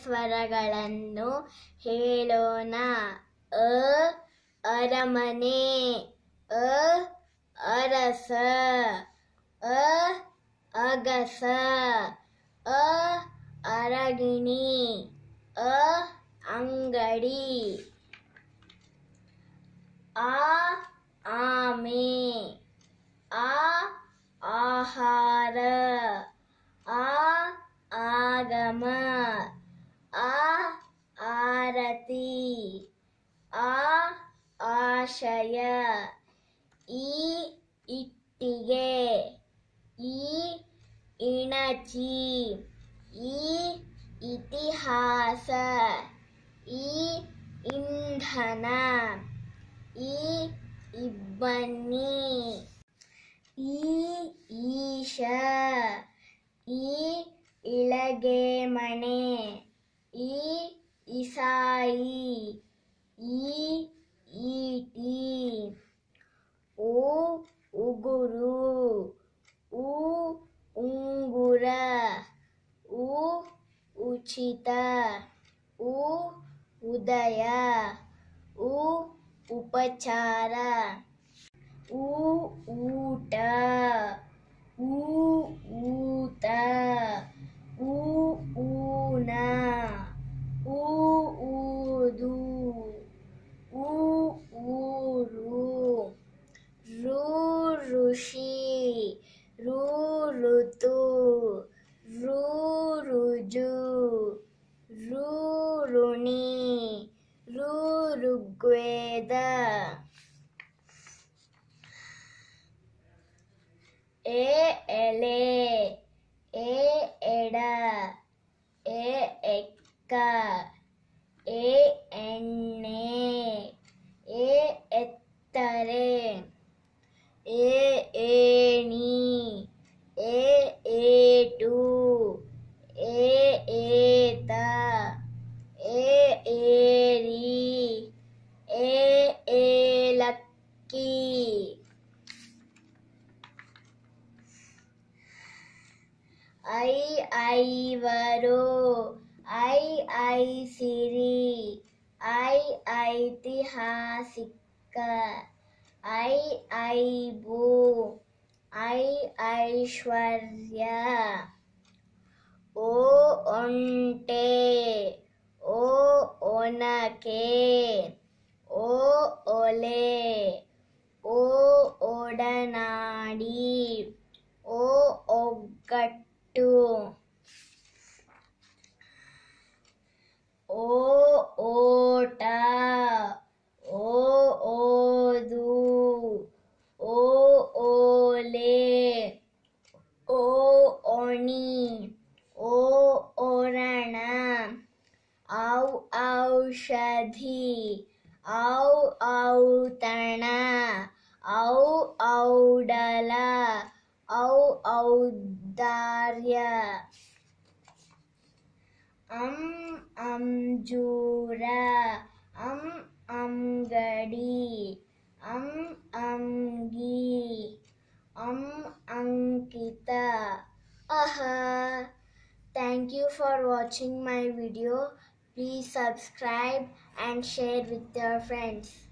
ಸ್ವರಗಳನ್ನು ಹೇಳೋಣ ಅ ಅರಮನೆ ಅ ಅರಸ ಅ ಅಗಸ ಅ ಅರಗಿಣಿ ಅ ಅಂಗಡಿ ಆ ಆಮೆ ಆ ಆಹಾರ ಆ ಆಗಮ ಆ ಆಶಯ ಈ ಇಟ್ಟಿಗೆ ಈ ಇಣಚಿ ಈ ಇತಿಹಾಸ ಈ ಇಂಧನ ಈ ಇಬ್ಬನಿ ಈ ಈಶ ಈ ಇಳಗೆ ಈ E, I, I, I, o Uguru, o Ungura, o Uchita, o Udaya, o Upachara, o Uta, o ಋತು ರುಜು ರು ಋಣಿ ಋಗ್ವೇದ ಎ ಎಲೆ ಎ ಎಡ ಎ ಎಕ್ಕ ఏరి ఏ ఏలక్కి ఐ ఐవరు ఐ సిరి ఐ ఐతిహాసిక ఐ ఐబు ఐ ఐశ్వర్య ఓ ఒంటే உனக்கே ஓ ஒலே ஓ ಒಡನಾಡಿ ಓ ಒಗ್ಗಟ್ಟು ಓ ಓಟ ಓ ಓದು ಓ ಓಲೆ ಓ ಒಣಿ ಓ ಒರಣ ಔ औषधि औ औतण औ औडल औ औदार्य अम अम्जूर अम अम्गडी अम अम्गी अम अंकिता अह thank you for watching my video Please subscribe and share with your friends.